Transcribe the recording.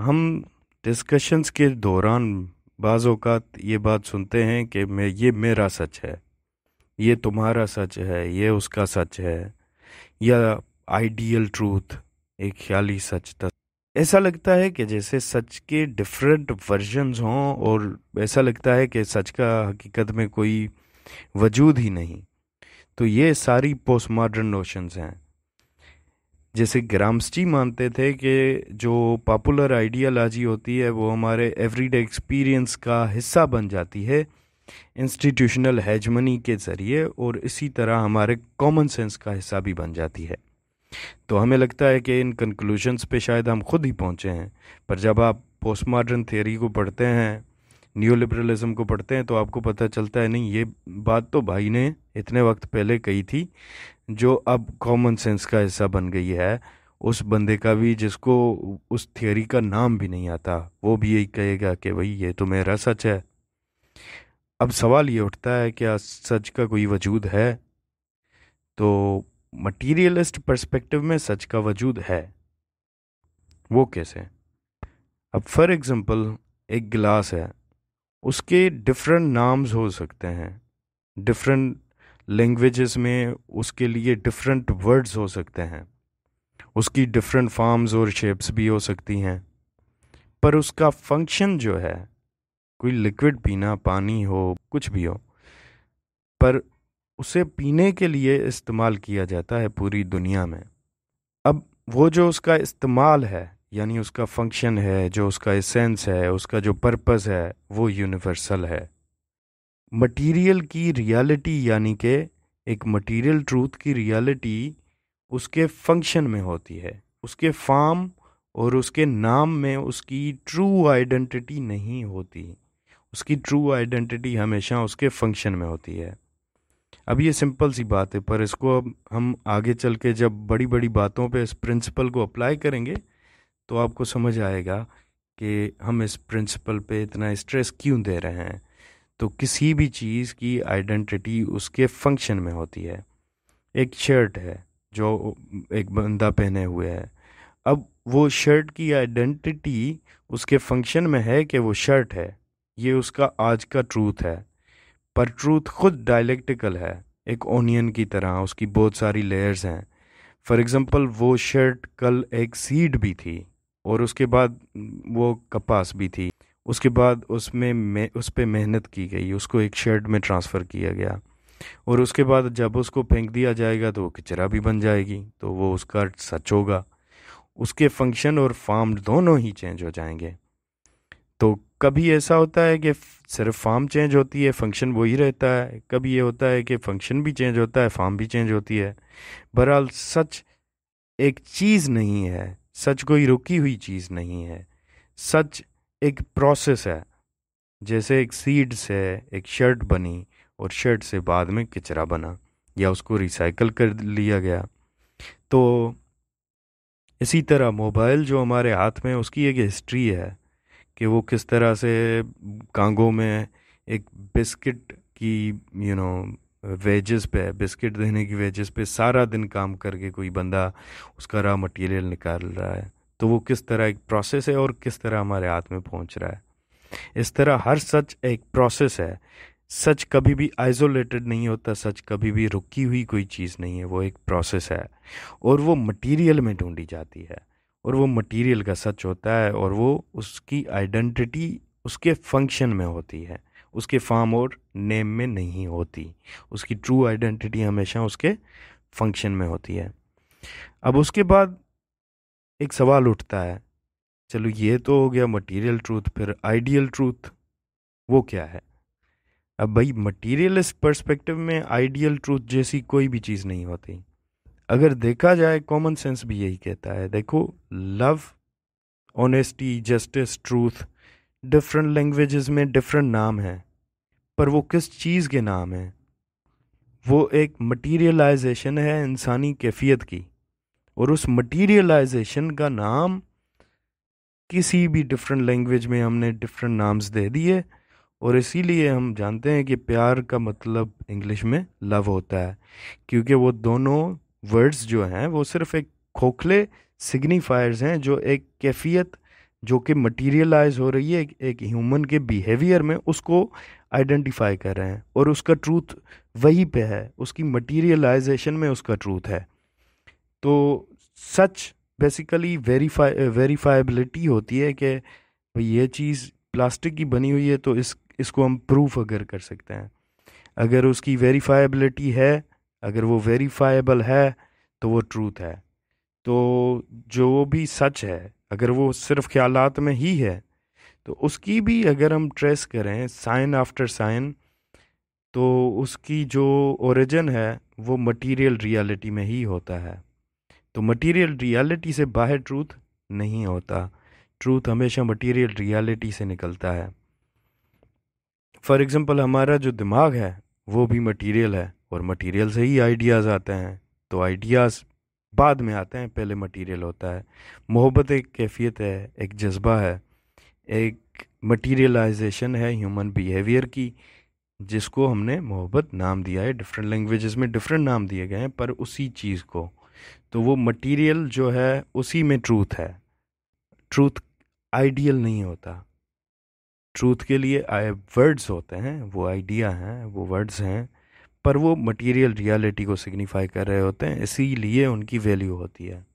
हम डिस्कशंस के दौरान बाज़ात ये बात सुनते हैं कि मैं ये मेरा सच है ये तुम्हारा सच है ये उसका सच है या आइडियल ट्रूथ एक ख्याली सच था ऐसा लगता है कि जैसे सच के डिफरेंट वर्जन्स हों और ऐसा लगता है कि सच का हकीकत में कोई वजूद ही नहीं तो ये सारी पोस्ट मॉडर्न नोशंस हैं जैसे ग्रामस्टी मानते थे कि जो पॉपुलर आइडियालॉजी होती है वो हमारे एवरीडे एक्सपीरियंस का हिस्सा बन जाती है इंस्टीट्यूशनल हैजमनी के ज़रिए और इसी तरह हमारे कॉमन सेंस का हिस्सा भी बन जाती है तो हमें लगता है कि इन कंक्लूजन्स पे शायद हम खुद ही पहुँचे हैं पर जब आप पोस्ट मॉडर्न थियोरी को पढ़ते हैं न्यू लिबरलिज्म को पढ़ते हैं तो आपको पता चलता है नहीं ये बात तो भाई ने इतने वक्त पहले कही थी जो अब कॉमन सेंस का हिस्सा बन गई है उस बंदे का भी जिसको उस थियोरी का नाम भी नहीं आता वो भी यही कहेगा कि भाई ये तो मेरा सच है अब सवाल ये उठता है क्या सच का कोई वजूद है तो मटीरियलिस्ट पर्सपेक्टिव में सच का वजूद है वो कैसे अब फॉर एग्ज़ाम्पल एक गिलास है उसके डिफरेंट नाम्स हो सकते हैं डिफरेंट लैंग्वेजेस में उसके लिए डिफरेंट वर्ड्स हो सकते हैं उसकी डिफरेंट फॉर्म्स और शेप्स भी हो सकती हैं पर उसका फंक्शन जो है कोई लिक्विड पीना पानी हो कुछ भी हो पर उसे पीने के लिए इस्तेमाल किया जाता है पूरी दुनिया में अब वो जो उसका इस्तेमाल है यानी उसका फंक्शन है जो उसका एसेंस है उसका जो पर्पस है वो यूनिवर्सल है मटेरियल की रियलिटी यानी के एक मटेरियल ट्रूथ की रियलिटी उसके फंक्शन में होती है उसके फॉर्म और उसके नाम में उसकी ट्रू आइडेंटिटी नहीं होती उसकी ट्रू आइडेंटिटी हमेशा उसके फंक्शन में होती है अब ये सिंपल सी बात है पर इसको अब हम आगे चल के जब बड़ी बड़ी बातों पे इस प्रिंसिपल को अप्लाई करेंगे तो आपको समझ आएगा कि हम इस प्रिंसिपल पे इतना स्ट्रेस क्यों दे रहे हैं तो किसी भी चीज़ की आइडेंटिटी उसके फंक्शन में होती है एक शर्ट है जो एक बंदा पहने हुए है अब वो शर्ट की आइडेंटिटी उसके फंक्शन में है कि वो शर्ट है ये उसका आज का ट्रूथ है पर ट्रूथ खुद डायलेक्टिकल है एक ओनियन की तरह उसकी बहुत सारी लेयर्स हैं फॉर एग्ज़ाम्पल वो शर्ट कल एक सीड भी थी और उसके बाद वो कपास भी थी उसके बाद उसमें उस पर मेहनत की गई उसको एक शर्ट में ट्रांसफ़र किया गया और उसके बाद जब उसको फेंक दिया जाएगा तो वो कचरा भी बन जाएगी तो वो उसका सच होगा उसके फंक्शन और फार्म दोनों ही चेंज हो जाएंगे तो कभी ऐसा होता है कि सिर्फ फार्म चेंज होती है फंक्शन वही रहता है कभी ये होता है कि फंक्शन भी चेंज होता है फार्म भी चेंज होती है बहरहाल सच एक चीज़ नहीं है सच कोई रुकी हुई चीज़ नहीं है सच एक प्रोसेस है जैसे एक सीड से एक शर्ट बनी और शर्ट से बाद में कचरा बना या उसको रिसाइकल कर लिया गया तो इसी तरह मोबाइल जो हमारे हाथ में उसकी एक हिस्ट्री है कि वो किस तरह से कांगों में एक बिस्किट की you you know know, wages पे बिस्किट देने की वेजेस पे सारा दिन काम करके कोई बंदा उसका रॉ मटेरियल निकाल रहा है तो वो किस तरह एक प्रोसेस है और किस तरह हमारे हाथ में पहुंच रहा है इस तरह हर सच एक प्रोसेस है सच कभी भी आइसोलेटेड नहीं होता सच कभी भी रुकी हुई कोई चीज़ नहीं है वो एक प्रोसेस है और वो मटेरियल में ढूंढी जाती है और वो मटेरियल का सच होता है और वो उसकी आइडेंटिटी उसके फंक्शन में होती है उसके फॉर्म और नेम में नहीं होती उसकी ट्रू आइडेंटिटी हमेशा उसके फंक्शन में होती है अब उसके बाद एक सवाल उठता है चलो ये तो हो गया मटेरियल ट्रूथ फिर आइडियल ट्रूथ वो क्या है अब भाई मटेरियलिस्ट पर्सपेक्टिव में आइडियल ट्रूथ जैसी कोई भी चीज़ नहीं होती अगर देखा जाए कॉमन सेंस भी यही कहता है देखो love honesty justice truth different languages में डिफरेंट नाम हैं पर वो किस चीज़ के नाम हैं वो एक मटीरियलाइजेशन है इंसानी कैफियत की और उस मटीरियलाइजेशन का नाम किसी भी डिफरेंट लैंग्वेज में हमने डिफरेंट नाम्स दे दिए और इसीलिए हम जानते हैं कि प्यार का मतलब इंग्लिश में लव होता है क्योंकि वो दोनों वर्ड्स जो हैं वो सिर्फ एक खोखले सिग्निफायर्स हैं जो एक कैफियत जो कि मटीरियलाइज हो रही है एक, एक ह्यूमन के बिहेवियर में उसको आइडेंटिफाई कर रहे हैं और उसका ट्रूथ वहीं पे है उसकी मटीरियलाइजेशन में उसका ट्रूथ है तो सच बेसिकली वेरीफाई वेरीफाइबिलिटी होती है कि ये चीज़ प्लास्टिक की बनी हुई है तो इस इसको हम प्रूफ अगर कर सकते हैं अगर उसकी वेरीफाइबिलिटी है अगर वो वेरीफाइबल है तो वो ट्रूथ है तो जो भी सच है अगर वो सिर्फ ख्याल में ही है तो उसकी भी अगर हम ट्रेस करें साइन आफ्टर साइन तो उसकी जो ओरिजिन है वो मटेरियल रियलिटी में ही होता है तो मटेरियल रियलिटी से बाहर ट्रूथ नहीं होता ट्रूथ हमेशा मटेरियल रियलिटी से निकलता है फॉर एग्ज़ाम्पल हमारा जो दिमाग है वो भी मटेरियल है और मटेरियल से ही आइडियाज़ आते हैं तो आइडियाज़ बाद में आते हैं पहले मटेरियल होता है मोहब्बत एक कैफियत है एक जज्बा है एक मटेरियलाइजेशन है ह्यूमन बिहेवियर की जिसको हमने मोहब्बत नाम दिया है डिफरेंट लैंग्वेजेस में डिफरेंट नाम दिए गए हैं पर उसी चीज़ को तो वो मटेरियल जो है उसी में ट्रूथ है ट्रूथ आइडियल नहीं होता ट्रूथ के लिए वर्ड्स होते हैं वो आइडिया हैं वो वर्ड्स हैं पर वो मटेरियल रियलिटी को सिग्निफाई कर रहे होते हैं इसीलिए उनकी वैल्यू होती है